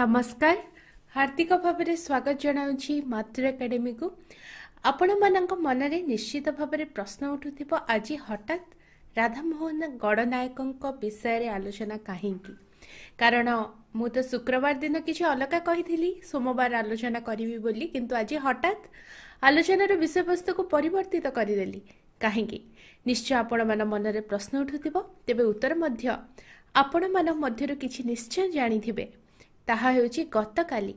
ନମସ୍କାର ହାର୍ଦ୍ଦିକ ଭାବରେ ସ୍ୱାଗତ ଜଣାଉଛି ମାତୃ ଏକାଡେମୀକୁ ଆପଣମାନଙ୍କ ମନରେ ନିଶ୍ଚିତ ଭାବରେ ପ୍ରଶ୍ନ ଉଠୁଥିବ ଆଜି ହଠାତ୍ ରାଧାମୋହନ ଗଡ଼ନାୟକଙ୍କ ବିଷୟରେ ଆଲୋଚନା କାହିଁକି କାରଣ ମୁଁ ତ ଶୁକ୍ରବାର ଦିନ କିଛି ଅଲଗା କହିଥିଲି ସୋମବାର ଆଲୋଚନା କରିବି ବୋଲି କିନ୍ତୁ ଆଜି ହଠାତ୍ ଆଲୋଚନାର ବିଷୟବସ୍ତୁକୁ ପରିବର୍ତ୍ତିତ କରିଦେଲି କାହିଁକି ନିଶ୍ଚୟ ଆପଣମାନଙ୍କ ମନରେ ପ୍ରଶ୍ନ ଉଠୁଥିବ ତେବେ ଉତ୍ତର ମଧ୍ୟ ଆପଣମାନଙ୍କ ମଧ୍ୟରୁ କିଛି ନିଶ୍ଚୟ ଜାଣିଥିବେ ତାହା ହେଉଛି ଗତକାଲି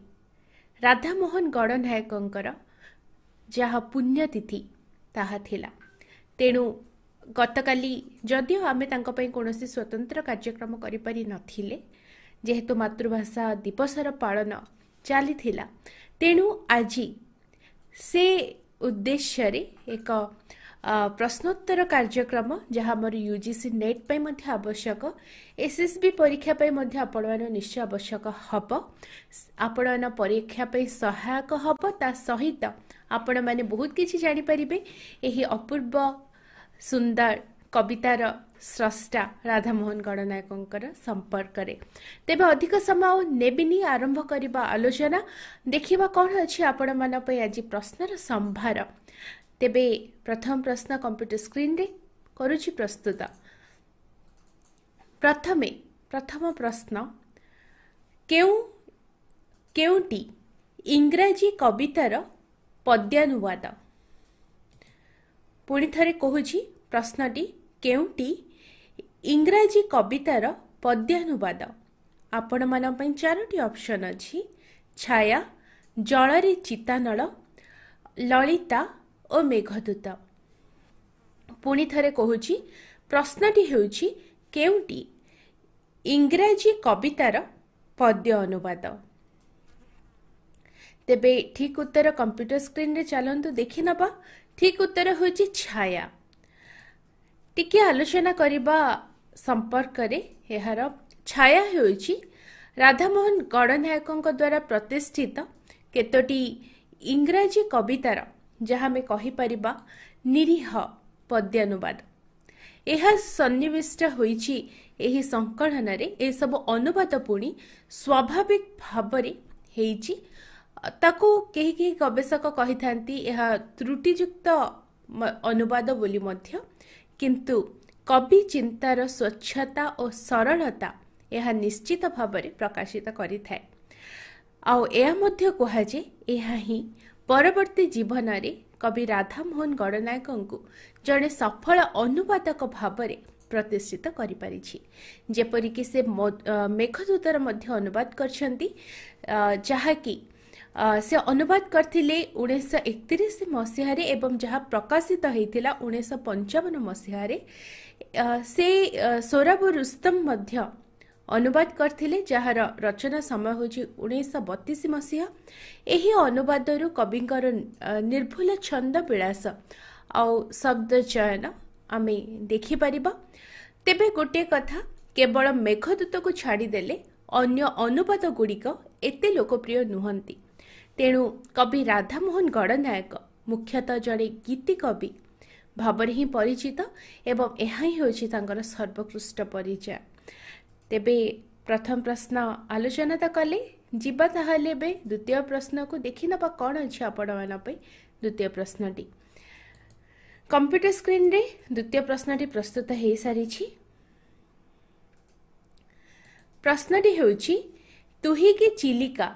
ରାଧାମୋହନ ଗଡ଼ନାୟକଙ୍କର ଯାହା ପୁଣ୍ୟତିଥି ତାହା ଥିଲା ତେଣୁ ଗତକାଲି ଯଦିଓ ଆମେ ତାଙ୍କ ପାଇଁ କୌଣସି ସ୍ୱତନ୍ତ୍ର କାର୍ଯ୍ୟକ୍ରମ କରିପାରିନଥିଲେ ଯେହେତୁ ମାତୃଭାଷା ଦିବସର ପାଳନ ଚାଲିଥିଲା ତେଣୁ ଆଜି ସେ ଉଦ୍ଦେଶ୍ୟରେ ଏକ ପ୍ରଶ୍ନୋତ୍ତର କାର୍ଯ୍ୟକ୍ରମ ଯାହା ଆମର ୟୁ ଜି ସି ନେଟ୍ ପାଇଁ ମଧ୍ୟ ଆବଶ୍ୟକ ଏସ୍ ଏସ୍ ବି ପରୀକ୍ଷା ପାଇଁ ମଧ୍ୟ ଆପଣମାନେ ନିଶ୍ଚୟ ଆବଶ୍ୟକ ହେବ ଆପଣମାନେ ପରୀକ୍ଷା ପାଇଁ ସହାୟକ ହେବ ତା ସହିତ ଆପଣମାନେ ବହୁତ କିଛି ଜାଣିପାରିବେ ଏହି ଅପୂର୍ବ ସୁନ୍ଦର କବିତାର ସ୍ରଷ୍ଟା ରାଧାମୋହନ ଗଣନାୟକଙ୍କର ସମ୍ପର୍କରେ ତେବେ ଅଧିକ ସମୟ ଆଉ ନେବିନି ଆରମ୍ଭ କରିବା ଆଲୋଚନା ଦେଖିବା କ'ଣ ଅଛି ଆପଣମାନଙ୍କ ପାଇଁ ଆଜି ପ୍ରଶ୍ନର ସମ୍ଭାର ତେବେ ପ୍ରଥମ ପ୍ରଶ୍ନ କମ୍ପ୍ୟୁଟର ସ୍କ୍ରିନ୍ରେ କରୁଛି ପ୍ରସ୍ତୁତ ପ୍ରଥମେ ପ୍ରଥମ ପ୍ରଶ୍ନ କେଉଁ କେଉଁଟି ଇଂରାଜୀ କବିତାର ପଦ୍ୟାନୁବାଦ ପୁଣି ଥରେ କହୁଛି ପ୍ରଶ୍ନଟି କେଉଁଟି ଇଂରାଜୀ କବିତାର ପଦ୍ୟାନୁବାଦ ଆପଣମାନଙ୍କ ପାଇଁ ଚାରୋଟି ଅପସନ୍ ଅଛି ଛାୟା ଜଳରେ ଚିତାନଳ ଲଳିତା ଓ ମେଘଦୂତ ପୁଣି ଥରେ କହୁଛି ପ୍ରଶ୍ନଟି ହେଉଛି କେଉଁଟି ଇଂରାଜୀ କବିତାର ପଦ୍ୟ ଅନୁବାଦ ତେବେ ଠିକ୍ ଉତ୍ତର କମ୍ପ୍ୟୁଟର ସ୍କ୍ରିନ୍ରେ ଚାଲନ୍ତୁ ଦେଖିନେବା ଠିକ୍ ଉତ୍ତର ହେଉଛି ଛାୟା ଟିକିଏ ଆଲୋଚନା କରିବା ସମ୍ପର୍କରେ ଏହାର ଛାୟା ହେଉଛି ରାଧାମୋହନ ଗଡ଼ନାୟକଙ୍କ ଦ୍ୱାରା ପ୍ରତିଷ୍ଠିତ କେତୋଟି ଇଂରାଜୀ କବିତାର ଯାହା ଆମେ କହିପାରିବା ନିରୀହ ପଦ୍ୟାନୁବାଦ ଏହା ସନ୍ନିବିଷ୍ଟ ହୋଇଛି ଏହି ସଂକଳନରେ ଏସବୁ ଅନୁବାଦ ପୁଣି ସ୍ୱାଭାବିକ ଭାବରେ ହେଇଛି ତାକୁ କେହି କେହି ଗବେଷକ କହିଥାନ୍ତି ଏହା ତ୍ରୁଟିଯୁକ୍ତ ଅନୁବାଦ ବୋଲି ମଧ୍ୟ କିନ୍ତୁ କବି ଚିନ୍ତାର ସ୍ୱଚ୍ଛତା ଓ ସରଳତା ଏହା ନିଶ୍ଚିତ ଭାବରେ ପ୍ରକାଶିତ କରିଥାଏ ଆଉ ଏହା ମଧ୍ୟ କୁହାଯାଏ ଏହା ହିଁ ପରବର୍ତ୍ତୀ ଜୀବନରେ କବି ରାଧାମୋହନ ଗଡ଼ନାୟକଙ୍କୁ ଜଣେ ସଫଳ ଅନୁବାଦକ ଭାବରେ ପ୍ରତିଷ୍ଠିତ କରିପାରିଛି ଯେପରିକି ସେ ମେଘଦୂତର ମଧ୍ୟ ଅନୁବାଦ କରିଛନ୍ତି ଯାହାକି ସେ ଅନୁବାଦ କରିଥିଲେ ଉଣେଇଶହ ଏକତିରିଶ ମସିହାରେ ଏବଂ ଯାହା ପ୍ରକାଶିତ ହୋଇଥିଲା ଉଣେଇଶହ ପଞ୍ଚାବନ ମସିହାରେ ସେ ସୌରଭ ରୁସ୍ତମ ମଧ୍ୟ ଅନୁବାଦ କରିଥିଲେ ଯାହାର ରଚନା ସମୟ ହେଉଛି ଉଣେଇଶହ ବତିଶ ମସିହା ଏହି ଅନୁବାଦରୁ କବିଙ୍କର ନିର୍ଭୁଲ ଛନ୍ଦ ବିଳାସ ଆଉ ଶବ୍ଦ ଚୟନ ଆମେ ଦେଖିପାରିବା ତେବେ ଗୋଟିଏ କଥା କେବଳ ମେଘଦୂତକୁ ଛାଡ଼ିଦେଲେ ଅନ୍ୟ ଅନୁବାଦ ଗୁଡ଼ିକ ଏତେ ଲୋକପ୍ରିୟ ନୁହନ୍ତି ତେଣୁ କବି ରାଧାମୋହନ ଗଡ଼ନାୟକ ମୁଖ୍ୟତଃ ଜଣେ ଗୀତି କବି ଭାବରେ ହିଁ ପରିଚିତ ଏବଂ ଏହା ହିଁ ହେଉଛି ତାଙ୍କର ସର୍ବୋକୃଷ୍ଟ ପରିଚୟ ତେବେ ପ୍ରଥମ ପ୍ରଶ୍ନ ଆଲୋଚନା ତ କଲେ ଯିବା ତାହେଲେ ଏବେ ଦ୍ୱିତୀୟ ପ୍ରଶ୍ନକୁ ଦେଖିନେବା କ'ଣ ଅଛି ଆପଣମାନଙ୍କ ପାଇଁ ଦ୍ୱିତୀୟ ପ୍ରଶ୍ନଟି କମ୍ପ୍ୟୁଟର ସ୍କ୍ରିନ୍ରେ ଦ୍ୱିତୀୟ ପ୍ରଶ୍ନଟି ପ୍ରସ୍ତୁତ ହୋଇସାରିଛି ପ୍ରଶ୍ନଟି ହେଉଛି ତୁହି କି ଚିଲିକା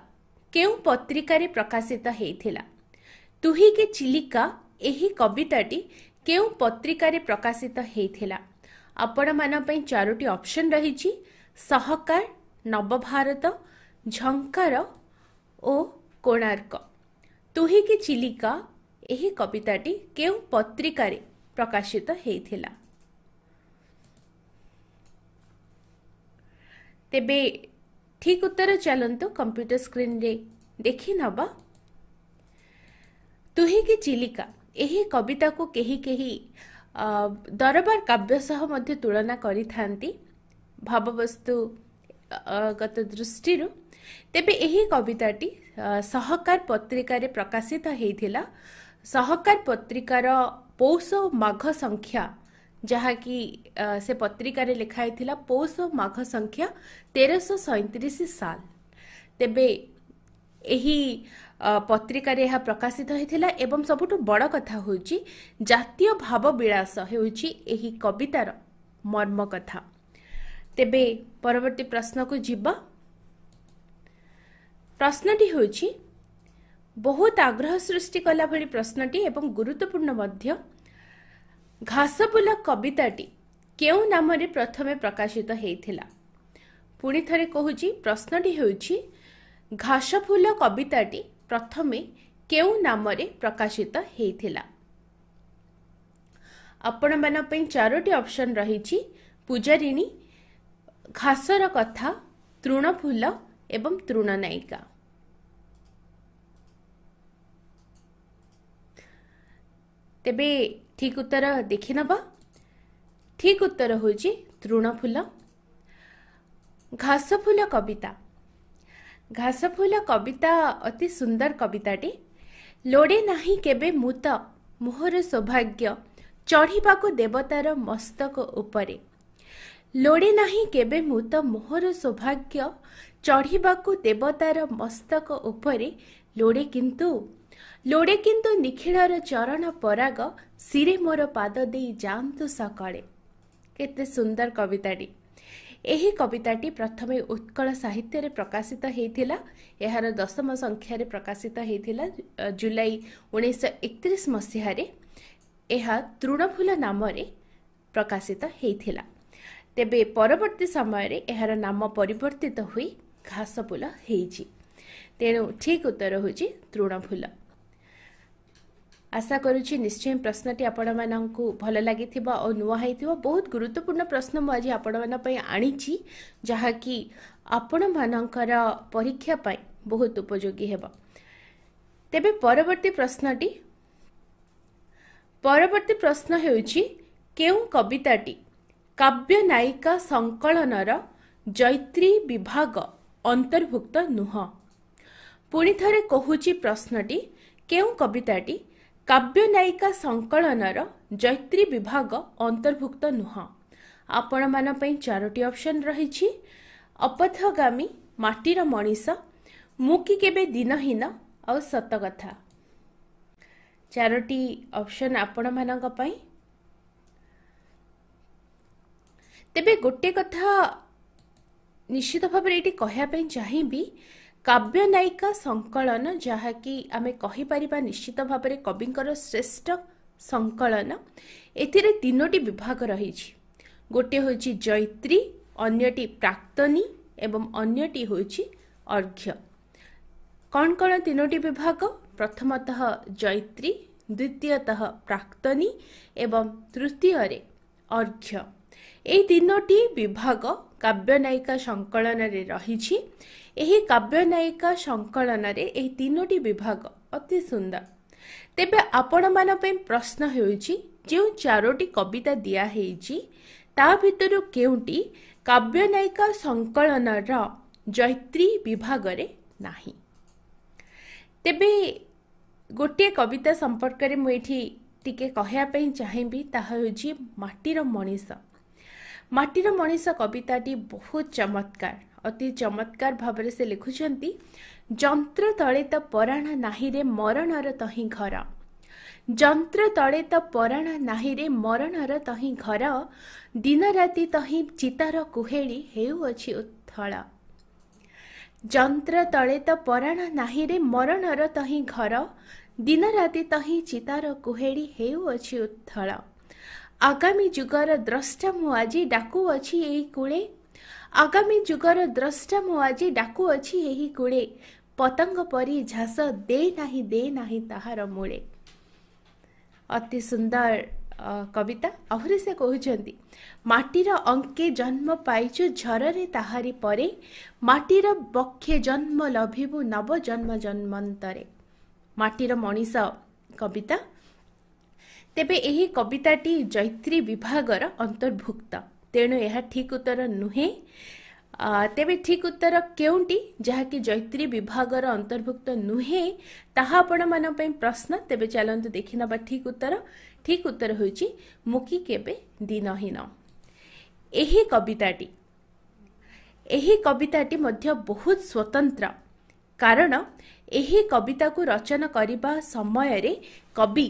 କେଉଁ ପତ୍ରିକାରେ ପ୍ରକାଶିତ ହୋଇଥିଲା ତୁହି କି ଚିଲିକା ଏହି କବିତାଟି କେଉଁ ପତ୍ରିକାରେ ପ୍ରକାଶିତ ହୋଇଥିଲା ଆପଣମାନଙ୍କ ପାଇଁ ଚାରୋଟି ଅପସନ୍ ରହିଛି ସହକାର ନବଭାରତ ଝଙ୍କାର ଓ କୋଣାର୍କ ତୁହିକି ଚିଲିକା ଏହି କବିତାଟି କେଉଁ ପତ୍ରିକାରେ ପ୍ରକାଶିତ ହେଇଥିଲା ତେବେ ଠିକ୍ ଉତ୍ତର ଚାଲନ୍ତୁ କମ୍ପ୍ୟୁଟର ସ୍କ୍ରିନ୍ରେ ଦେଖିନେବା ତୁହିକି ଚିଲିକା ଏହି କବିତାକୁ କେହି କେହି ଦରବାର କାବ୍ୟ ସହ ମଧ୍ୟ ତୁଳନା କରିଥାନ୍ତି ଭାବବସ୍ତୁ ଗତ ଦୃଷ୍ଟିରୁ ତେବେ ଏହି କବିତାଟି ସହକାର ପତ୍ରିକାରେ ପ୍ରକାଶିତ ହେଇଥିଲା ସହକାର ପତ୍ରିକାର ପୌଷ ମାଘ ସଂଖ୍ୟା ଯାହାକି ସେ ପତ୍ରିକାରେ ଲେଖା ହେଇଥିଲା ପୌଷ ମାଘ ସଂଖ୍ୟା ତେରଶହ ସଇଁତିରିଶ ସାଲ ତେବେ ଏହି ପତ୍ରିକାରେ ଏହା ପ୍ରକାଶିତ ହୋଇଥିଲା ଏବଂ ସବୁଠୁ ବଡ଼ କଥା ହେଉଛି ଜାତୀୟ ଭାବ ବିଳାସ ହେଉଛି ଏହି କବିତାର ମର୍ମକଥା ତେବେ ପରବର୍ତ୍ତୀ ପ୍ରଶ୍ନକୁ ଯିବ ପ୍ରଶ୍ନଟି ହେଉଛି ବହୁତ ଆଗ୍ରହ ସୃଷ୍ଟି କଲା ଭଳି ପ୍ରଶ୍ନଟି ଏବଂ ଗୁରୁତ୍ୱପୂର୍ଣ୍ଣ ମଧ୍ୟ ଘାସବୁଲା କବିତାଟି କେଉଁ ନାମରେ ପ୍ରଥମେ ପ୍ରକାଶିତ ହେଇଥିଲା ପୁଣି ଥରେ କହୁଛି ପ୍ରଶ୍ନଟି ହେଉଛି ଘାସଫୁଲ କବିତାଟି ପ୍ରଥମେ କେଉଁ ନାମରେ ପ୍ରକାଶିତ ହେଇଥିଲା ଆପଣମାନଙ୍କ ପାଇଁ ଚାରୋଟି ଅପସନ୍ ରହିଛି ପୂଜାରିଣୀ ଘାସର କଥା ତୃଣଫୁଲ ଏବଂ ତୃଣ ନାୟିକା ତେବେ ଠିକ ଉତ୍ତର ଦେଖିନେବ ଠିକ ଉତ୍ତର ହେଉଛି ତୃଣଫୁଲ ଘାସଫୁଲ କବିତା ଘାସଫୁଲ କବିତା ଅତି ସୁନ୍ଦର କବିତାଟି ଲୋଡ଼େ ନାହିଁ କେବେ ମୁଁ ତ ମୁହଁର ସୌଭାଗ୍ୟ ଚଢ଼ିବାକୁ ଦେବତାର ମସ୍ତକ ଉପରେ ଲୋଡ଼େ ନାହିଁ କେବେ ମୁଁ ତ ମୋହର ସୌଭାଗ୍ୟ ଚଢ଼ିବାକୁ ଦେବତାର ମସ୍ତକ ଉପରେ ଲୋଡ଼େ କିନ୍ତୁ ଲୋଡ଼େ କିନ୍ତୁ ନିଖିଳର ଚରଣ ପରାଗ ସିରେ ମୋର ପାଦ ଦେଇ ଯାଆନ୍ତୁ ସକାଳେ କେତେ ସୁନ୍ଦର କବିତାଟି ଏହି କବିତାଟି ପ୍ରଥମେ ଉତ୍କଳ ସାହିତ୍ୟରେ ପ୍ରକାଶିତ ହୋଇଥିଲା ଏହାର ଦଶମ ସଂଖ୍ୟାରେ ପ୍ରକାଶିତ ହୋଇଥିଲା ଜୁଲାଇ ଉଣେଇଶହ ଏକତିରିଶ ମସିହାରେ ଏହା ତୃଣଫୁଲ ନାମରେ ପ୍ରକାଶିତ ହୋଇଥିଲା ତେବେ ପରବର୍ତ୍ତୀ ସମୟରେ ଏହାର ନାମ ପରିବର୍ତ୍ତିତ ହୋଇ ଘାସଫୁଲ ହୋଇଛି ତେଣୁ ଠିକ୍ ଉତ୍ତର ହେଉଛି ତୃଣଫୁଲ ଆଶା କରୁଛି ନିଶ୍ଚୟ ପ୍ରଶ୍ନଟି ଆପଣମାନଙ୍କୁ ଭଲ ଲାଗିଥିବ ଓ ନୂଆ ହୋଇଥିବ ବହୁତ ଗୁରୁତ୍ୱପୂର୍ଣ୍ଣ ପ୍ରଶ୍ନ ମୁଁ ଆଜି ଆପଣମାନଙ୍କ ପାଇଁ ଆଣିଛି ଯାହାକି ଆପଣମାନଙ୍କର ପରୀକ୍ଷା ପାଇଁ ବହୁତ ଉପଯୋଗୀ ହେବ ତେବେ ପରବର୍ତ୍ତୀ ପ୍ରଶ୍ନଟି ପରବର୍ତ୍ତୀ ପ୍ରଶ୍ନ ହେଉଛି କେଉଁ କବିତାଟି କାବ୍ୟ ନାୟିକା ସଂକଳନର ଜୈତ୍ରୀ ବିଭାଗ ଅନ୍ତର୍ଭୁକ୍ତ ନୁହଁ ପୁଣି ଥରେ କହୁଛି ପ୍ରଶ୍ନଟି କେଉଁ କବିତାଟି କାବ୍ୟ ନାୟିକା ସଂକଳନର ଜୈତ୍ରୀ ବିଭାଗ ଅନ୍ତର୍ଭୁକ୍ତ ନୁହଁ ଆପଣମାନଙ୍କ ପାଇଁ ଚାରୋଟି ଅପସନ୍ ରହିଛି ଅପଥଗାମୀ ମାଟିର ମଣିଷ ମୁଁ କି କେବେ ଦିନହୀନ ଆଉ ସତକଥା ଚାରୋଟି ଅପସନ୍ ଆପଣମାନଙ୍କ ପାଇଁ ତେବେ ଗୋଟିଏ କଥା ନିଶ୍ଚିତ ଭାବରେ ଏଇଠି କହିବା ପାଇଁ ଚାହିଁବି କାବ୍ୟ ନାୟିକା ସଂକଳନ ଯାହାକି ଆମେ କହିପାରିବା ନିଶ୍ଚିତ ଭାବରେ କବିଙ୍କର ଶ୍ରେଷ୍ଠ ସଂକଳନ ଏଥିରେ ତିନୋଟି ବିଭାଗ ରହିଛି ଗୋଟିଏ ହେଉଛି ଜୈତ୍ରୀ ଅନ୍ୟଟି ପ୍ରାକ୍ତନୀ ଏବଂ ଅନ୍ୟଟି ହେଉଛି ଅର୍ଘ୍ୟ କ'ଣ କ'ଣ ତିନୋଟି ବିଭାଗ ପ୍ରଥମତଃ ଜୈତ୍ରୀ ଦ୍ୱିତୀୟତଃ ପ୍ରାକ୍ତନୀ ଏବଂ ତୃତୀୟରେ ଅର୍ଘ୍ୟ ଏହି ତିନୋଟି ବିଭାଗ କାବ୍ୟନାୟିକା ସଂକଳନରେ ରହିଛି ଏହି କାବ୍ୟନାୟିକା ସଂକଳନରେ ଏହି ତିନୋଟି ବିଭାଗ ଅତି ସୁନ୍ଦର ତେବେ ଆପଣମାନଙ୍କ ପାଇଁ ପ୍ରଶ୍ନ ହେଉଛି ଯେଉଁ ଚାରୋଟି କବିତା ଦିଆହେଇଛି ତା ଭିତରୁ କେଉଁଟି କାବ୍ୟନାୟିକା ସଂକଳନର ଜୈତ୍ରୀ ବିଭାଗରେ ନାହିଁ ତେବେ ଗୋଟିଏ କବିତା ସମ୍ପର୍କରେ ମୁଁ ଏଠି ଟିକେ କହିବା ପାଇଁ ଚାହିଁବି ତାହା ହେଉଛି ମାଟିର ମଣିଷ ମାଟିର ମଣିଷ କବିତାଟି ବହୁତ ଚମତ୍କାର ଅତି ଚମତ୍କାର ଭାବରେ ସେ ଲେଖୁଛନ୍ତି ଯନ୍ତ୍ର ତଳେ ତ ପରାଣ ନାହିଁରେ ମରଣର ତହିଁ ଘର ଯନ୍ତ୍ର ତଳେ ତ ପରାଣ ନାହିଁରେ ମରଣର ତହିଁ ଘର ଦିନରାତି ତହିଁ ଚିତାର କୁହେଳି ହେଉଅଛି ଉତ୍ଥଳ ଯନ୍ତ୍ର ତଳେ ତ ପରାଣ ନାହିଁରେ ମରଣର ତହିଁ ଘର ଦିନରାତି ତହିଁ ଚିତାର କୁହେଳି ହେଉଅଛି ଉତ୍ଥଳ ଆଗାମୀ ଯୁଗର ଦ୍ରଷ୍ଟା ମୁଁ ଆଜି ଡାକୁଅଛି ଏହି କୂଳେ ଆଗାମୀ ଯୁଗର ଦ୍ରଷ୍ଟା ମୁଁ ଆଜି ଡାକୁଅଛି ଏହି କୂଳେ ପତଙ୍ଗ ପରି ଝାସ ଦେ ନାହିଁ ଦେ ନାହିଁ ତାହାର ମୂଳେ ଅତି ସୁନ୍ଦର କବିତା ଆହୁରି ସେ କହୁଛନ୍ତି ମାଟିର ଅଙ୍କେ ଜନ୍ମ ପାଇଛୁ ଝରରେ ତାହାରି ପରେ ମାଟିର ବକ୍ଷେ ଜନ୍ମ ଲଭିବୁ ନବଜନ୍ମ ଜନ୍ମାନ୍ତରେ ମାଟିର ମଣିଷ କବିତା ତେବେ ଏହି କବିତାଟି ଜୈତ୍ରୀ ବିଭାଗର ଅନ୍ତର୍ଭୁକ୍ତ ତେଣୁ ଏହା ଠିକ୍ ଉତ୍ତର ନୁହେଁ ତେବେ ଠିକ୍ ଉତ୍ତର କେଉଁଟି ଯାହାକି ଜୈତ୍ରୀ ବିଭାଗର ଅନ୍ତର୍ଭୁକ୍ତ ନୁହେଁ ତାହା ଆପଣମାନଙ୍କ ପାଇଁ ପ୍ରଶ୍ନ ତେବେ ଚାଲନ୍ତୁ ଦେଖିନେବା ଠିକ୍ ଉତ୍ତର ଠିକ୍ ଉତ୍ତର ହେଉଛି ମୁକି କେବେ ଦିନହୀନ ଏହି କବିତାଟି ଏହି କବିତାଟି ମଧ୍ୟ ବହୁତ ସ୍ୱତନ୍ତ୍ର କାରଣ ଏହି କବିତାକୁ ରଚନା କରିବା ସମୟରେ କବି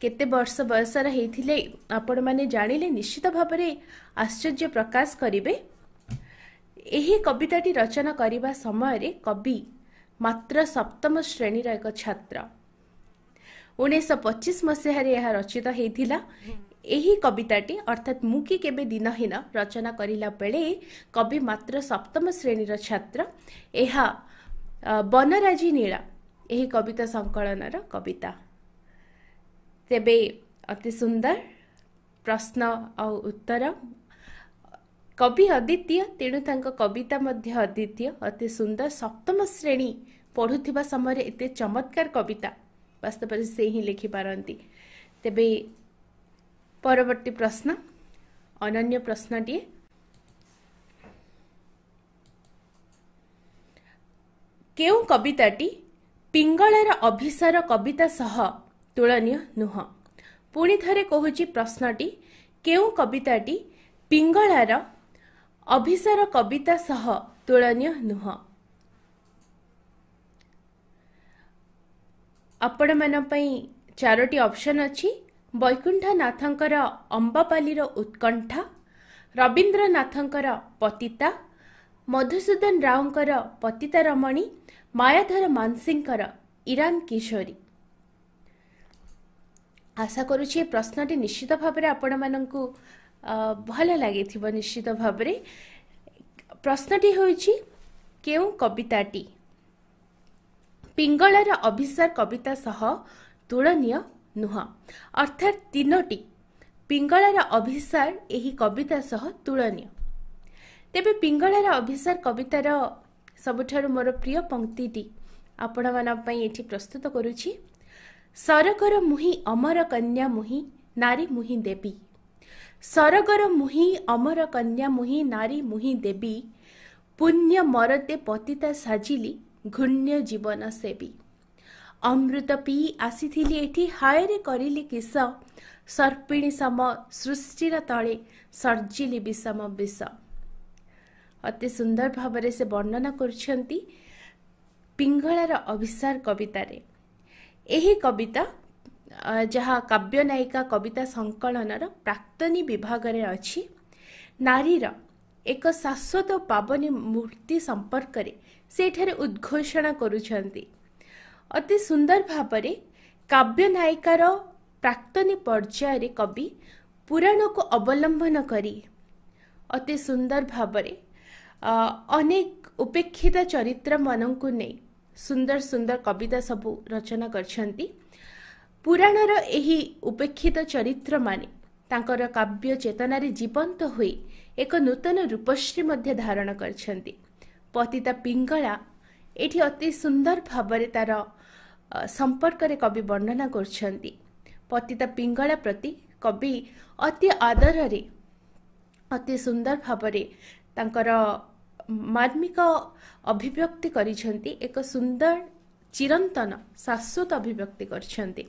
केते वर्ष बयसर माने जानिले निश्चित भाबरे आश्चर्य प्रकाश करिवे गरे कविताटी रचना समय रे कवि मात्र सप्तम श्रेणी र एक छात्र 1925 छ रचित पच्चिस मसहारचित कविताटी अर्थात मुकी केबे दिन दिनहन रचना कला बे कवि सप्तम श्रेणी छात्र एहा बनराजी नीला यो कविता सङ्कलन र कविता ତେବେ ଅତି ସୁନ୍ଦର ପ୍ରଶ୍ନ ଆଉ ଉତ୍ତର କବି ଅଦ୍ୱିତୀୟ ତେଣୁ ତାଙ୍କ କବିତା ମଧ୍ୟ ଅଦ୍ୱିତୀୟ ଅତି ସୁନ୍ଦର ସପ୍ତମ ଶ୍ରେଣୀ ପଢ଼ୁଥିବା ସମୟରେ ଏତେ ଚମତ୍କାର କବିତା ବାସ୍ତବରେ ସେ ହିଁ ଲେଖିପାରନ୍ତି ତେବେ ପରବର୍ତ୍ତୀ ପ୍ରଶ୍ନ ଅନନ୍ୟ ପ୍ରଶ୍ନଟିଏ କେଉଁ କବିତାଟି ପିଙ୍ଗଳାର ଅଭିସାର କବିତା ସହ ତୁଳନୀୟ ନୁହଁ ପୁଣି ଥରେ କହୁଛି ପ୍ରଶ୍ନଟି କେଉଁ କବିତାଟି ପିଙ୍ଗଳାର ଅଭିସର କବିତା ସହ ତୁଳନୀୟ ନୁହଁ ଆପଣମାନଙ୍କ ପାଇଁ ଚାରୋଟି ଅପସନ୍ ଅଛି ବୈକୁଣ୍ଠନାଥଙ୍କର ଅମ୍ବାପାଲିର ଉତ୍କଣ୍ଠା ରବୀନ୍ଦ୍ରନାଥଙ୍କର ପତିତା ମଧୁସୂଦନ ରାଓଙ୍କର ପତିତା ରମଣୀ ମାୟାଧର ମାନସିଂଙ୍କର ଇରାନ କିଶୋରୀ ଆଶା କରୁଛି ଏ ପ୍ରଶ୍ନଟି ନିଶ୍ଚିତ ଭାବରେ ଆପଣମାନଙ୍କୁ ଭଲ ଲାଗିଥିବ ନିଶ୍ଚିତ ଭାବରେ ପ୍ରଶ୍ନଟି ହେଉଛି କେଉଁ କବିତାଟି ପିଙ୍ଗଳାର ଅଭିସାର କବିତା ସହ ତୁଳନୀୟ ନୁହଁ ଅର୍ଥାତ୍ ତିନୋଟି ପିଙ୍ଗଳାର ଅଭିସାର ଏହି କବିତା ସହ ତୁଳନୀୟ ତେବେ ପିଙ୍ଗଳାର ଅଭିସାର କବିତାର ସବୁଠାରୁ ମୋର ପ୍ରିୟ ପଙ୍କ୍ତିଟି ଆପଣମାନଙ୍କ ପାଇଁ ଏଠି ପ୍ରସ୍ତୁତ କରୁଛି ସରଗର ମୁହିଁ ଅମର କନ୍ୟା ମୁହିଁ ନାରୀ ମୁହିଁ ଦେବୀ ସରଗର ମୁହିଁ ଅମର କନ୍ୟା ମୁହିଁ ନାରୀ ମୁହିଁ ଦେବୀ ପୁଣ୍ୟ ମରତେ ପତିତା ସାଜିଲି ଘୁଣ୍ୟ ଜୀବନ ସେବି ଅମୃତ ପିଇ ଆସିଥିଲି ଏଠି ହାୟରେ କରିଲି କିସ ସର୍ପିଣୀ ସମ ସୃଷ୍ଟିର ତଳେ ସର୍ଜିଲି ବିଷମ ବିଷ ଅତି ସୁନ୍ଦର ଭାବରେ ସେ ବର୍ଣ୍ଣନା କରୁଛନ୍ତି ପିଙ୍ଗଳାର ଅଭିସାର କବିତାରେ ଏହି କବିତା ଯାହା କାବ୍ୟ ନାୟିକା କବିତା ସଂକଳନର ପ୍ରାକ୍ତନୀ ବିଭାଗରେ ଅଛି ନାରୀର ଏକ ଶାଶ୍ୱତ ପାବନୀ ମୂର୍ତ୍ତି ସମ୍ପର୍କରେ ସେଠାରେ ଉଦ୍ଘୋଷଣା କରୁଛନ୍ତି ଅତି ସୁନ୍ଦର ଭାବରେ କାବ୍ୟ ନାୟିକାର ପ୍ରାକ୍ତନୀ ପର୍ଯ୍ୟାୟରେ କବି ପୁରାଣକୁ ଅବଲମ୍ବନ କରି ଅତି ସୁନ୍ଦର ଭାବରେ ଅନେକ ଉପେକ୍ଷିତ ଚରିତ୍ରମାନଙ୍କୁ ନେଇ ସୁନ୍ଦର ସୁନ୍ଦର କବିତା ସବୁ ରଚନା କରିଛନ୍ତି ପୁରାଣର ଏହି ଉପେକ୍ଷିତ ଚରିତ୍ରମାନେ ତାଙ୍କର କାବ୍ୟ ଚେତନାରେ ଜୀବନ୍ତ ହୋଇ ଏକ ନୂତନ ରୂପଶ୍ରୀ ମଧ୍ୟ ଧାରଣ କରିଛନ୍ତି ପତିତା ପିଙ୍ଗଳା ଏଠି ଅତି ସୁନ୍ଦର ଭାବରେ ତାର ସମ୍ପର୍କରେ କବି ବର୍ଣ୍ଣନା କରୁଛନ୍ତି ପତିତା ପିଙ୍ଗଳା ପ୍ରତି କବି ଅତି ଆଦରରେ ଅତି ସୁନ୍ଦର ଭାବରେ ତାଙ୍କର ମାର୍ମିକ ଅଭିବ୍ୟକ୍ତି କରିଛନ୍ତି ଏକ ସୁନ୍ଦର ଚିରନ୍ତନ ଶାଶ୍ୱତ ଅଭିବ୍ୟକ୍ତି କରିଛନ୍ତି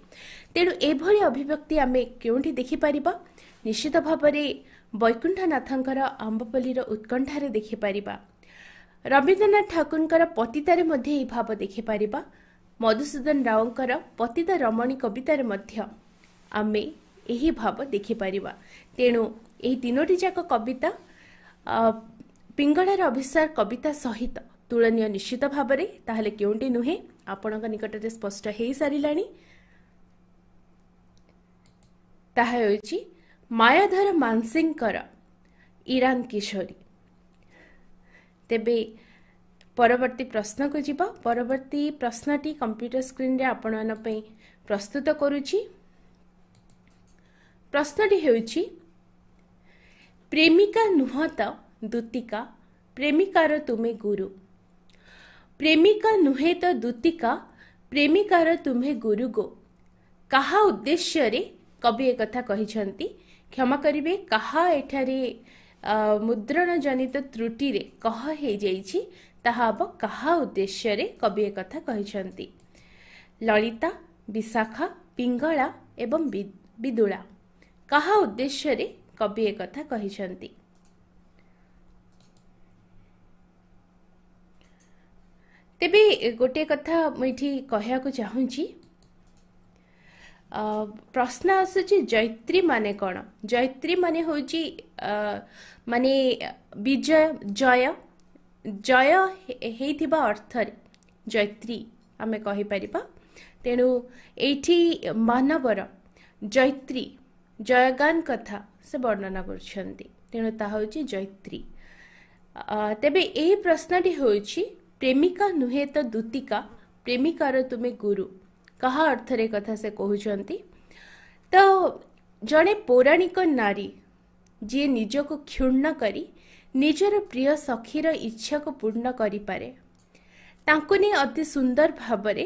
ତେଣୁ ଏଭଳି ଅଭିବ୍ୟକ୍ତି ଆମେ କେଉଁଠି ଦେଖିପାରିବା ନିଶ୍ଚିତ ଭାବରେ ବୈକୁଣ୍ଠନାଥଙ୍କର ଆମ୍ବପଲ୍ଲୀର ଉତ୍କଣ୍ଠାରେ ଦେଖିପାରିବା ରବୀନ୍ଦ୍ରନାଥ ଠାକୁରଙ୍କର ପତିତାରେ ମଧ୍ୟ ଏହି ଭାବ ଦେଖିପାରିବା ମଧୁସୂଦନ ରାଓଙ୍କର ପତିତ ରମଣୀ କବିତାରେ ମଧ୍ୟ ଆମେ ଏହି ଭାବ ଦେଖିପାରିବା ତେଣୁ ଏହି ତିନୋଟି ଯାକ କବିତା ପିଙ୍ଗଳାର ଅଭିସାର କବିତା ସହିତ ତୁଳନୀୟ ନିଶ୍ଚିତ ଭାବରେ ତାହେଲେ କେଉଁଟି ନୁହେଁ ଆପଣଙ୍କ ନିକଟରେ ସ୍ପଷ୍ଟ ହୋଇସାରିଲାଣି ତାହା ହେଉଛି ମାୟାଧର ମାନସିଂଙ୍କର ଇରାନ କିଶୋରୀ ତେବେ ପରବର୍ତ୍ତୀ ପ୍ରଶ୍ନକୁ ଯିବା ପରବର୍ତ୍ତୀ ପ୍ରଶ୍ନଟି କମ୍ପ୍ୟୁଟର ସ୍କ୍ରିନ୍ରେ ଆପଣମାନଙ୍କ ପାଇଁ ପ୍ରସ୍ତୁତ କରୁଛି ପ୍ରଶ୍ନଟି ହେଉଛି ପ୍ରେମିକା ନୁହଁ ତ ଦୂତିକା ପ୍ରେମିକାର ତୁମେ ଗୁରୁ ପ୍ରେମିକା ନୁହେଁ ତ ଦୂତିକା ପ୍ରେମିକାର ତୁମେ ଗୁରୁ ଗୋ କାହା ଉଦ୍ଦେଶ୍ୟରେ କବି ଏ କଥା କହିଛନ୍ତି କ୍ଷମା କରିବେ କାହା ଏଠାରେ ମୁଦ୍ରଣ ଜନିତ ତ୍ରୁଟିରେ କହ ହେଇଯାଇଛି ତାହା ହେବ କାହା ଉଦ୍ଦେଶ୍ୟରେ କବି ଏ କଥା କହିଛନ୍ତି ଲଳିତା ବିଶାଖା ପିଙ୍ଗଳା ଏବଂ ବିଦୁଳା କାହା ଉଦ୍ଦେଶ୍ୟରେ କବି ଏ କଥା କହିଛନ୍ତି ତେବେ ଗୋଟିଏ କଥା ମୁଁ ଏଠି କହିବାକୁ ଚାହୁଁଛି ପ୍ରଶ୍ନ ଆସୁଛି ଜୈତ୍ରୀ ମାନେ କ'ଣ ଜୈତ୍ରୀ ମାନେ ହେଉଛି ମାନେ ବିଜୟ ଜୟ ଜୟ ହେଇଥିବା ଅର୍ଥରେ ଜୈତ୍ରୀ ଆମେ କହିପାରିବା ତେଣୁ ଏଇଠି ମାନବର ଜୈତ୍ରୀ ଜୟଗାନ କଥା ସେ ବର୍ଣ୍ଣନା କରୁଛନ୍ତି ତେଣୁ ତାହା ହେଉଛି ଜୈତ୍ରୀ ତେବେ ଏହି ପ୍ରଶ୍ନଟି ହେଉଛି ପ୍ରେମିକା ନୁହେଁ ତ ଦୂତିକା ପ୍ରେମିକାର ତୁମେ ଗୁରୁ କାହା ଅର୍ଥରେ କଥା ସେ କହୁଛନ୍ତି ତ ଜଣେ ପୌରାଣିକ ନାରୀ ଯିଏ ନିଜକୁ କ୍ଷୁର୍ଣ୍ଣ କରି ନିଜର ପ୍ରିୟ ସଖୀର ଇଚ୍ଛାକୁ ପୂର୍ଣ୍ଣ କରିପାରେ ତାଙ୍କୁ ନେଇ ଅତି ସୁନ୍ଦର ଭାବରେ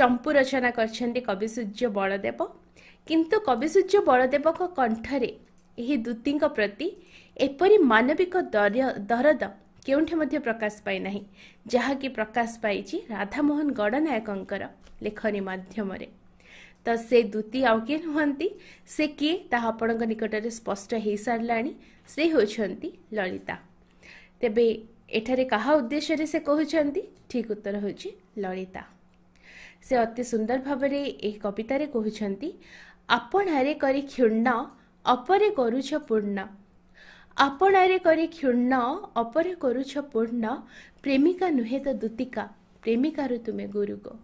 ଚମ୍ପୁ ରଚନା କରିଛନ୍ତି କବି ସୂର୍ଯ୍ୟ ବଳଦେବ କିନ୍ତୁ କବି ସୂର୍ଯ୍ୟ ବଳଦେବଙ୍କ କଣ୍ଠରେ ଏହି ଦୂତିଙ୍କ ପ୍ରତି ଏପରି ମାନବିକ ଦରଦ मध्य प्रकाश पाना प्रकाश पाँच राधामोहन गडनायक लेखनी माध्यमले त से दुति आउँ नुहतिहा निकट निकटले स्पष्ट है सिसेन् ललिता तपाईँ से कहा उद्देश्यले सेन्ट ठीक उत्तर हेर्छ ललिता से अति सुन्दर भावर यो अपन हरे करि क्षुण अपरे गरुछ पूर्ण ଆପଣାରେ କରି କ୍ଷୁର୍ଣ୍ଣ ଅପରେ କରୁଛ ପୂର୍ଣ୍ଣ ପ୍ରେମିକା ନୁହେଁ ତ ଦୂତିକା ପ୍ରେମିକାରୁ ତୁମେ ଗୁରୁ ଗୋ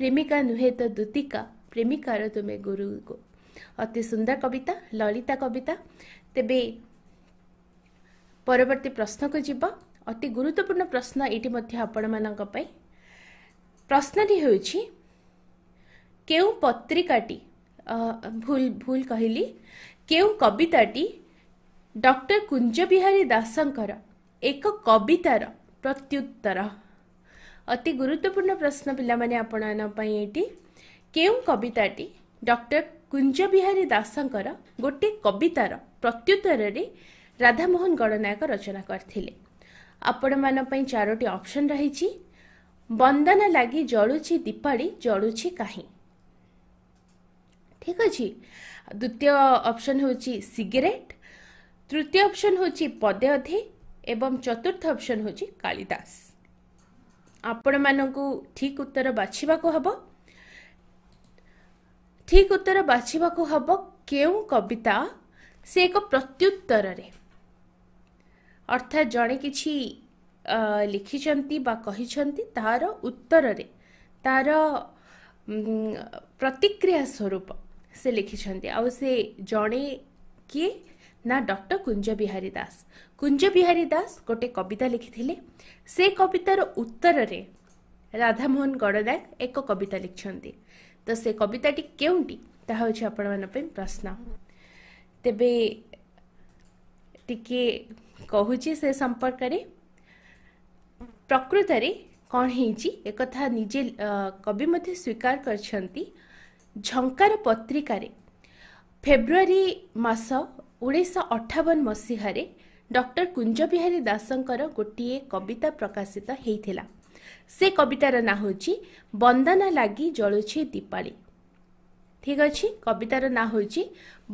ପ୍ରେମିକା ନୁହେଁ ତ ଦୂତିକା ପ୍ରେମିକାର ତୁମେ ଗୁରୁ ଗୋ ଅତି ସୁନ୍ଦର କବିତା ଲଳିତା କବିତା ତେବେ ପରବର୍ତ୍ତୀ ପ୍ରଶ୍ନକୁ ଯିବ ଅତି ଗୁରୁତ୍ୱପୂର୍ଣ୍ଣ ପ୍ରଶ୍ନ ଏଇଠି ମଧ୍ୟ ଆପଣମାନଙ୍କ ପାଇଁ ପ୍ରଶ୍ନଟି ହେଉଛି କେଉଁ ପତ୍ରିକାଟି ଭୁଲ ଭୁଲ କହିଲି କେଉଁ କବିତାଟି ଡକ୍ଟର କୁଞ୍ଜବିହାରୀ ଦାସଙ୍କର ଏକ କବିତାର ପ୍ରତ୍ୟୁତ୍ତର ଅତି ଗୁରୁତ୍ୱପୂର୍ଣ୍ଣ ପ୍ରଶ୍ନ ପିଲାମାନେ ଆପଣଙ୍କ ପାଇଁ ଏଇଠି କେଉଁ କବିତାଟି ଡକ୍ଟର କୁଞ୍ଜବିହାରୀ ଦାସଙ୍କର ଗୋଟିଏ କବିତାର ପ୍ରତ୍ୟୁତ୍ତରରେ ରାଧାମୋହନ ଗଣନାୟକ ରଚନା କରିଥିଲେ ଆପଣମାନଙ୍କ ପାଇଁ ଚାରୋଟି ଅପସନ୍ ରହିଛି ବନ୍ଦନ ଲାଗି ଜଳୁଛି ଦୀପାଳି ଜଳୁଛି କାହିଁ ଠିକ ଅଛି ଦ୍ୱିତୀୟ ଅପସନ୍ ହେଉଛି ସିଗରେଟ୍ ତୃତୀୟ ଅପସନ୍ ହେଉଛି ପଦେ ପଦେଅଧି ଏବଂ ଚତୁର୍ଥ ଅପସନ୍ ହେଉଛି କାଳିଦାସ ଆପଣମାନଙ୍କୁ ଠିକ୍ ଉତ୍ତର ବାଛିବାକୁ ହେବ ଠିକ୍ ଉତ୍ତର ବାଛିବାକୁ ହେବ କେଉଁ କବିତା ସେ ଏକ ପ୍ରତ୍ୟୁତ୍ତରରେ ଅର୍ଥାତ୍ ଜଣେ କିଛି ଲେଖିଛନ୍ତି ବା କହିଛନ୍ତି ତାହାର ଉତ୍ତରରେ ତାର ପ୍ରତିକ୍ରିୟା ସ୍ୱରୂପ ସେ ଲେଖିଛନ୍ତି ଆଉ ସେ ଜଣେ କିଏ ନାଁ ଡକ୍ଟର କୁଞ୍ଜବିହାରୀ ଦାସ କୁଞ୍ଜବିହାରୀ ଦାସ ଗୋଟିଏ କବିତା ଲେଖିଥିଲେ ସେ କବିତାର ଉତ୍ତରରେ ରାଧାମୋହନ ଗଡ଼ଦାୟ ଏକ କବିତା ଲେଖିଛନ୍ତି ତ ସେ କବିତାଟି କେଉଁଟି ତାହା ହେଉଛି ଆପଣମାନଙ୍କ ପାଇଁ ପ୍ରଶ୍ନ ତେବେ ଟିକିଏ କହୁଛି ସେ ସମ୍ପର୍କରେ ପ୍ରକୃତରେ କ'ଣ ହେଇଛି ଏକଥା ନିଜେ କବି ମଧ୍ୟ ସ୍ୱୀକାର କରିଛନ୍ତି ଝଙ୍କାର ପତ୍ରିକାରେ ଫେବୃଆରୀ ମାସ ଦୁଇହଜାର ଉଣେଇଶହ ଅଠାବନ ମସିହାରେ ଡକ୍ଟର କୁଞ୍ଜବିହାରୀ ଦାସଙ୍କର ଗୋଟିଏ କବିତା ପ୍ରକାଶିତ ହୋଇଥିଲା ସେ କବିତାର ନାଁ ହେଉଛି ବନ୍ଦନା ଲାଗି ଜଳୁଛି ଦୀପାଳି ଠିକ୍ ଅଛି କବିତାର ନାଁ ହେଉଛି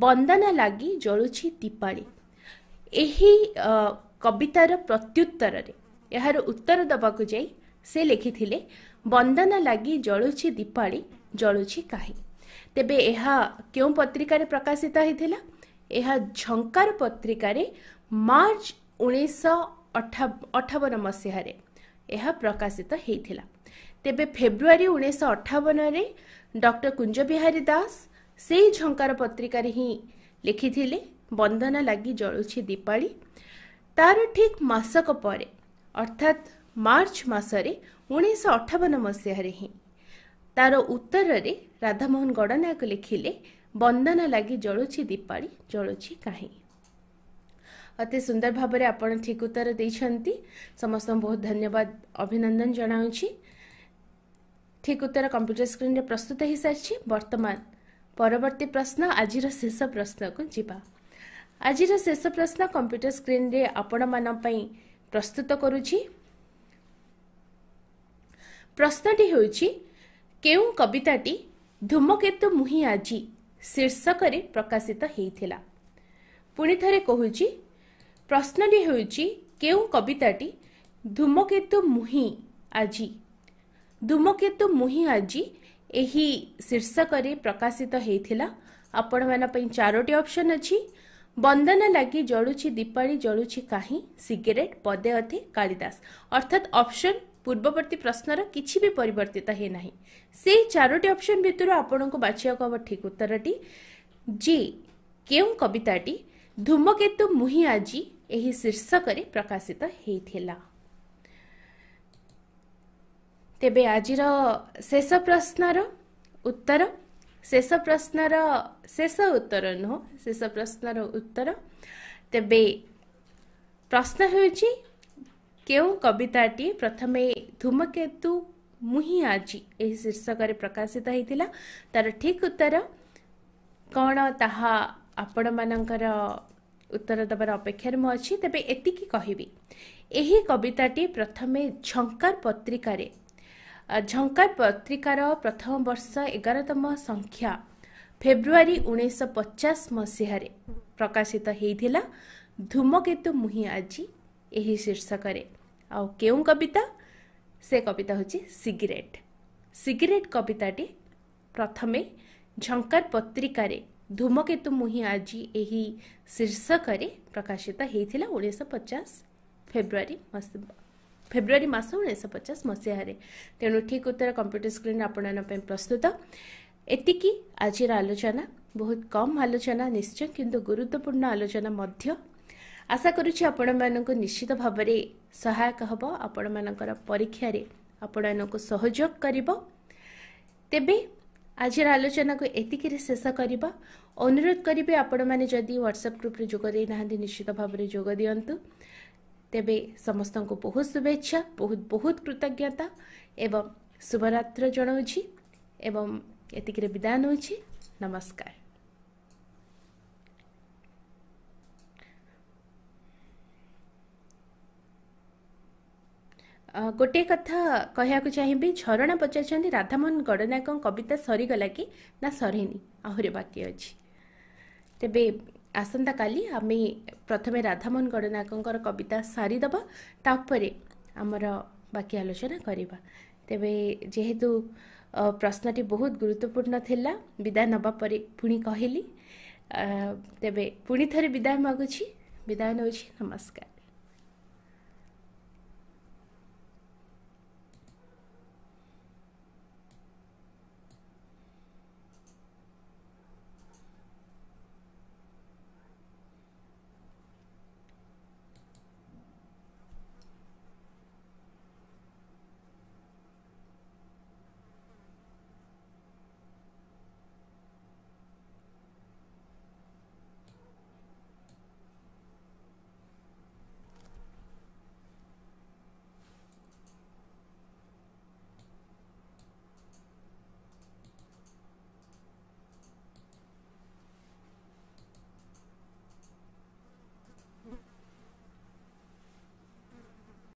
ବନ୍ଦନା ଲାଗି ଜଳୁଛି ଦୀପାଳି ଏହି କବିତାର ପ୍ରତ୍ୟୁତ୍ତରରେ ଏହାର ଉତ୍ତର ଦେବାକୁ ଯାଇ ସେ ଲେଖିଥିଲେ ବନ୍ଦନା ଲାଗି ଜଳୁଛି ଦୀପାଳି ଜଳୁଛି କାହିଁ ତେବେ ଏହା କେଉଁ ପତ୍ରିକାରେ ପ୍ରକାଶିତ ହୋଇଥିଲା ଏହା ଝଙ୍କାର ପତ୍ରିକାରେ ମାର୍ଚ୍ଚ ଉଣେଇଶହ ଅଠାବନ ମସିହାରେ ଏହା ପ୍ରକାଶିତ ହୋଇଥିଲା ତେବେ ଫେବୃଆରୀ ଉଣେଇଶହ ଅଠାବନରେ ଡକ୍ଟର କୁଞ୍ଜବିହାରୀ ଦାସ ସେହି ଝଙ୍କାର ପତ୍ରିକାରେ ହିଁ ଲେଖିଥିଲେ ବନ୍ଦନା ଲାଗି ଜଳୁଛି ଦୀପାଳି ତାର ଠିକ୍ ମାସକ ପରେ ଅର୍ଥାତ୍ ମାର୍ଚ୍ଚ ମାସରେ ଉଣେଇଶହ ଅଠାବନ ମସିହାରେ ହିଁ ତାର ଉତ୍ତରରେ ରାଧାମୋହନ ଗଡ଼ନାୟକ ଲେଖିଲେ ବନ୍ଦନା ଲାଗି ଜଳୁଛି ଦୀପାଳି ଜଳୁଛି କାହିଁ ଅତି ସୁନ୍ଦର ଭାବରେ ଆପଣ ଠିକ୍ ଉତ୍ତର ଦେଇଛନ୍ତି ସମସ୍ତଙ୍କୁ ବହୁତ ଧନ୍ୟବାଦ ଅଭିନନ୍ଦନ ଜଣାଉଛି ଠିକ୍ ଉତ୍ତର କମ୍ପ୍ୟୁଟର ସ୍କ୍ରିନ୍ରେ ପ୍ରସ୍ତୁତ ହୋଇସାରିଛି ବର୍ତ୍ତମାନ ପରବର୍ତ୍ତୀ ପ୍ରଶ୍ନ ଆଜିର ଶେଷ ପ୍ରଶ୍ନକୁ ଯିବା ଆଜିର ଶେଷ ପ୍ରଶ୍ନ କମ୍ପ୍ୟୁଟର ସ୍କ୍ରିନ୍ରେ ଆପଣମାନଙ୍କ ପାଇଁ ପ୍ରସ୍ତୁତ କରୁଛି ପ୍ରଶ୍ନଟି ହେଉଛି କେଉଁ କବିତାଟି ଧୂମକେତୁ ମୁହିଁ ଆଜି ଶୀର୍ଷକରେ ପ୍ରକାଶିତ ହୋଇଥିଲା ପୁଣିଥରେ କହୁଛି ପ୍ରଶ୍ନଟି ହେଉଛି କେଉଁ କବିତାଟି ଧୂମକେତୁ ମୁହିଁ ଆଜି ଧୂମକେତୁ ମୁହିଁ ଆଜି ଏହି ଶୀର୍ଷକରେ ପ୍ରକାଶିତ ହୋଇଥିଲା ଆପଣମାନଙ୍କ ପାଇଁ ଚାରୋଟି ଅପସନ୍ ଅଛି ବନ୍ଦନା ଲାଗି ଜଳୁଛି ଦୀପାଳି ଜଳୁଛି କାହିଁ ସିଗାରେଟ୍ ପଦେ ଅତି କାଳିଦାସ ଅର୍ଥାତ୍ ଅପସନ୍ ପୂର୍ବବର୍ତ୍ତୀ ପ୍ରଶ୍ନର କିଛି ବି ପରିବର୍ତ୍ତିତ ହେଇନାହିଁ ସେହି ଚାରୋଟି ଅପସନ୍ ଭିତରୁ ଆପଣଙ୍କୁ ବାଛିବାକୁ ହେବ ଠିକ୍ ଉତ୍ତରଟି ଯେ କେଉଁ କବିତାଟି ଧୂମକେତୁ ମୁହିଁ ଆଜି ଏହି ଶୀର୍ଷକରେ ପ୍ରକାଶିତ ହେଇଥିଲା ତେବେ ଆଜିର ଶେଷ ପ୍ରଶ୍ନର ଉତ୍ତର ଶେଷ ପ୍ରଶ୍ନର ଶେଷ ଉତ୍ତର ନୁହଁ ଶେଷ ପ୍ରଶ୍ନର ଉତ୍ତର ତେବେ ପ୍ରଶ୍ନ ହେଉଛି କେଉଁ କବିତାଟି ପ୍ରଥମେ ଧୂମକେତୁ ମୁହିଁ ଆଜି ଏହି ଶୀର୍ଷକରେ ପ୍ରକାଶିତ ହୋଇଥିଲା ତା'ର ଠିକ୍ ଉତ୍ତର କ'ଣ ତାହା ଆପଣମାନଙ୍କର ଉତ୍ତର ଦେବାର ଅପେକ୍ଷାରେ ମୁଁ ଅଛି ତେବେ ଏତିକି କହିବି ଏହି କବିତାଟି ପ୍ରଥମେ ଝଙ୍କାର ପତ୍ରିକାରେ ଝଙ୍କାର ପତ୍ରିକାର ପ୍ରଥମ ବର୍ଷ ଏଗାରତମ ସଂଖ୍ୟା ଫେବୃଆରୀ ଉଣେଇଶହ ପଚାଶ ମସିହାରେ ପ୍ରକାଶିତ ହୋଇଥିଲା ଧୂମକେତୁ ମୁହିଁ ଆଜି ଏହି ଶୀର୍ଷକରେ ଆଉ କେଉଁ କବିତା ସେ କବିତା ହେଉଛି ସିଗରେଟ୍ ସିଗରେଟ୍ କବିତାଟି ପ୍ରଥମେ ଝଙ୍କାର ପତ୍ରିକାରେ ଧୂମକେତୁ ମୁହିଁ ଆଜି ଏହି ଶୀର୍ଷକରେ ପ୍ରକାଶିତ ହୋଇଥିଲା ଉଣେଇଶହ ପଚାଶ ଫେବୃଆରୀ ମାସ ଫେବୃଆରୀ ମାସ ଉଣେଇଶହ ପଚାଶ ମସିହାରେ ତେଣୁ ଠିକ୍ ଉତ୍ତର କମ୍ପ୍ୟୁଟର ସ୍କ୍ରିନ୍ ଆପଣମାନଙ୍କ ପାଇଁ ପ୍ରସ୍ତୁତ ଏତିକି ଆଜିର ଆଲୋଚନା ବହୁତ କମ୍ ଆଲୋଚନା ନିଶ୍ଚୟ କିନ୍ତୁ ଗୁରୁତ୍ୱପୂର୍ଣ୍ଣ ଆଲୋଚନା ମଧ୍ୟ ଆଶା କରୁଛି ଆପଣମାନଙ୍କୁ ନିଶ୍ଚିତ ଭାବରେ ସହାୟକ ହେବ ଆପଣମାନଙ୍କର ପରୀକ୍ଷାରେ ଆପଣମାନଙ୍କୁ ସହଯୋଗ କରିବ ତେବେ ଆଜିର ଆଲୋଚନାକୁ ଏତିକିରେ ଶେଷ କରିବା ଅନୁରୋଧ କରିବି ଆପଣମାନେ ଯଦି ହ୍ୱାଟ୍ସଆପ୍ ଗ୍ରୁପ୍ରେ ଯୋଗ ଦେଇନାହାନ୍ତି ନିଶ୍ଚିତ ଭାବରେ ଯୋଗ ଦିଅନ୍ତୁ ତେବେ ସମସ୍ତଙ୍କୁ ବହୁତ ଶୁଭେଚ୍ଛା ବହୁତ ବହୁତ କୃତଜ୍ଞତା ଏବଂ ଶୁଭରାତ୍ର ଜଣାଉଛି ଏବଂ ଏତିକିରେ ବିଦାୟ ନେଉଛି ନମସ୍କାର ଗୋଟିଏ କଥା କହିବାକୁ ଚାହିଁବି ଝରଣା ପଚାରିଛନ୍ତି ରାଧାମୋହନ ଗଡ଼ନାୟକଙ୍କ କବିତା ସରିଗଲା କି ନା ସରିନି ଆହୁରି ବାକି ଅଛି ତେବେ ଆସନ୍ତାକାଲି ଆମେ ପ୍ରଥମେ ରାଧାମୋହନ ଗଡ଼ନାୟକଙ୍କର କବିତା ସାରିଦେବା ତାପରେ ଆମର ବାକି ଆଲୋଚନା କରିବା ତେବେ ଯେହେତୁ ପ୍ରଶ୍ନଟି ବହୁତ ଗୁରୁତ୍ୱପୂର୍ଣ୍ଣ ଥିଲା ବିଦାୟ ନେବା ପରେ ପୁଣି କହିଲି ତେବେ ପୁଣି ଥରେ ବିଦାୟ ମାଗୁଛି ବିଦାୟ ନେଉଛି ନମସ୍କାର